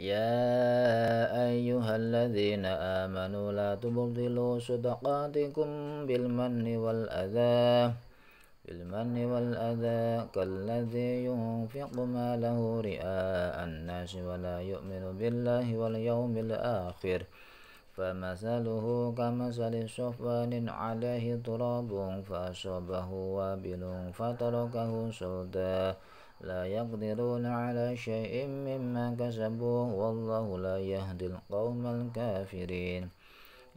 يا أيها الذين آمنوا لا تبطلوا صدقاتكم بالمن والأذى بالمن والأذى كالذي ينفق ماله رئاء الناس ولا يؤمن بالله واليوم الآخر فمثله كمثل صفوان عليه تراب فأصابه وابل فتركه سوداً لا يقدرون على شيء مما كسبوا والله لا يهدي القوم الكافرين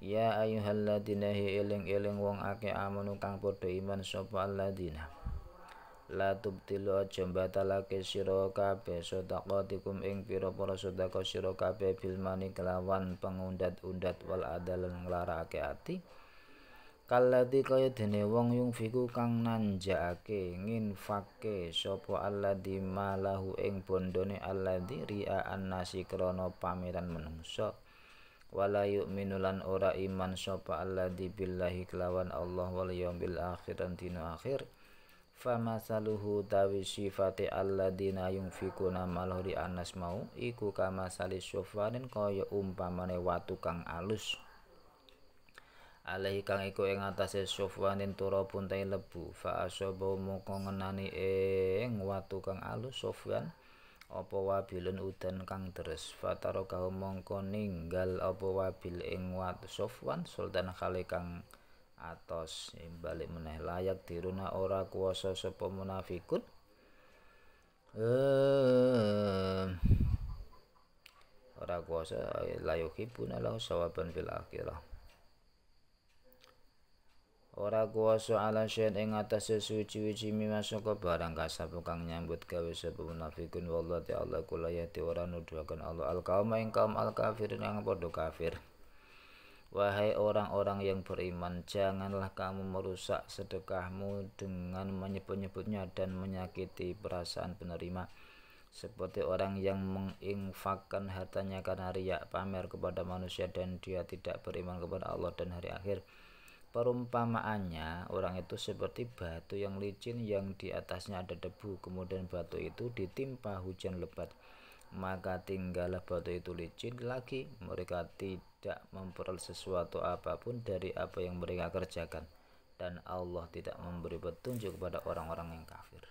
يا أيها الذين هي إلين إلين وان أكي آمنوا كان قد إيمان سوف الذين لا تبتلوا جمبات لك سيرو كابي صدقاتكم pengundat-undat والعدل ngelara أكي أتي kaladi kaya dene wong yung fiku kang nanjaake nginfake sopo aladi malahu ing bondone aladi ria annasi krono pameran menungso wala yu'minu minulan ora iman sopo aladi billahi kelawan Allah wal yaumil akhir dan dina akhir famasaluhu tawi sifate alladina na malhuri anas mau iku kamasali salis kaya umpamane watu kang alus alaihi kang iku ing atase sofwanin turabun tai lebu fa asaba moko ngenani ing watu kang alus sofwan apa wabilun udan kang deres fataro kau mongko ninggal apa wabil ing watu sofwan sultan khali kang atos balik meneh layak diruna ora kuasa sapa munafikun eh ora kuasa la pun lahu sawaban fil akhirah Ora kuasa ala syai'in ing atas suci wici mima saka barang kasa kang nyambut gawe sapa munafikun wallahu ta'ala kula yati ora nuduhaken Allah al kaum ing kaum al kafirin yang bodoh kafir. Wahai orang-orang yang beriman, janganlah kamu merusak sedekahmu dengan menyebut-nyebutnya dan menyakiti perasaan penerima. Seperti orang yang menginfakkan hartanya karena riak pamer kepada manusia dan dia tidak beriman kepada Allah dan hari akhir. Perumpamaannya, orang itu seperti batu yang licin yang di atasnya ada debu, kemudian batu itu ditimpa hujan lebat. Maka tinggallah batu itu licin lagi, mereka tidak memperoleh sesuatu apapun dari apa yang mereka kerjakan. Dan Allah tidak memberi petunjuk kepada orang-orang yang kafir.